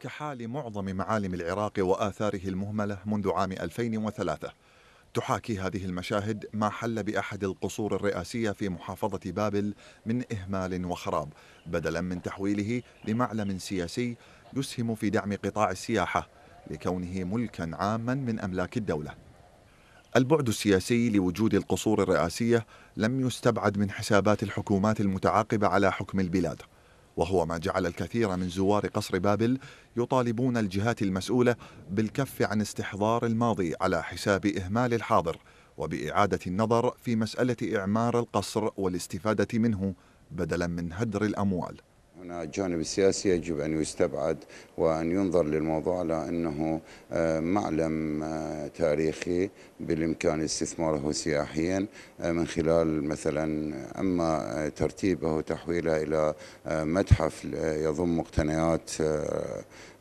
كحال معظم معالم العراق وآثاره المهملة منذ عام 2003 تحاكي هذه المشاهد ما حل بأحد القصور الرئاسية في محافظة بابل من إهمال وخراب بدلا من تحويله لمعلم سياسي يسهم في دعم قطاع السياحة لكونه ملكا عاما من أملاك الدولة البعد السياسي لوجود القصور الرئاسية لم يستبعد من حسابات الحكومات المتعاقبة على حكم البلاد وهو ما جعل الكثير من زوار قصر بابل يطالبون الجهات المسؤولة بالكف عن استحضار الماضي على حساب إهمال الحاضر وبإعادة النظر في مسألة إعمار القصر والاستفادة منه بدلا من هدر الأموال الجانب السياسي يجب أن يستبعد وأن ينظر للموضوع على أنه آه، معلم آه، تاريخي بالإمكان استثماره سياحيا آه، من خلال مثلا أما ترتيبه وتحويله إلى متحف يضم مقتنيات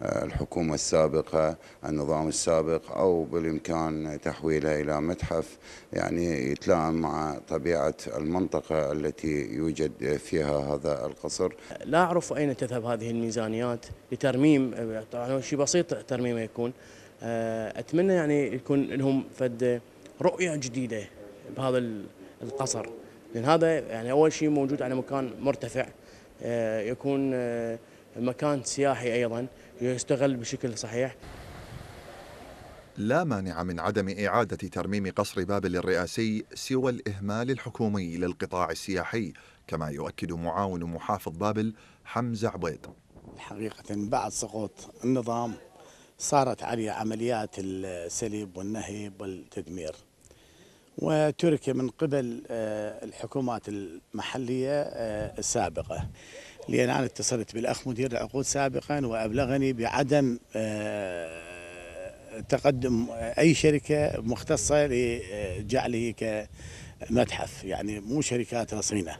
الحكومة السابقة النظام السابق أو بالإمكان تحويله إلى متحف يعني يتلائم مع طبيعة المنطقة التي يوجد فيها هذا القصر لا أعرف معروف أين تذهب هذه الميزانيات لترميم طبعا شيء بسيط ترميمه يكون آه، أتمنى يعني يكون لهم فد رؤية جديدة بهذا القصر لأن هذا يعني أول شيء موجود على مكان مرتفع آه، يكون آه، مكان سياحي أيضا يستغل بشكل صحيح لا مانع من عدم إعادة ترميم قصر بابل الرئاسي سوى الإهمال الحكومي للقطاع السياحي كما يؤكد معاون محافظ بابل حمزة عبيد حقيقة بعد سقوط النظام صارت عليه عمليات السلب والنهب والتدمير وترك من قبل آه، الحكومات المحلية آه، السابقة لأن أنا اتصلت بالأخ مدير العقود سابقا وأبلغني بعدم آه، تقدم اي شركه مختصه لجعله كمتحف يعني مو شركات رصينه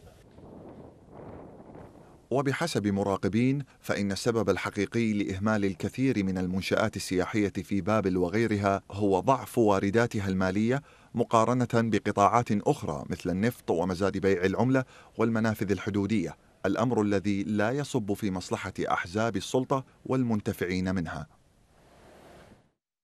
وبحسب مراقبين فإن السبب الحقيقي لإهمال الكثير من المنشآت السياحية في بابل وغيرها هو ضعف وارداتها المالية مقارنة بقطاعات أخرى مثل النفط ومزاد بيع العملة والمنافذ الحدودية، الأمر الذي لا يصب في مصلحة أحزاب السلطة والمنتفعين منها.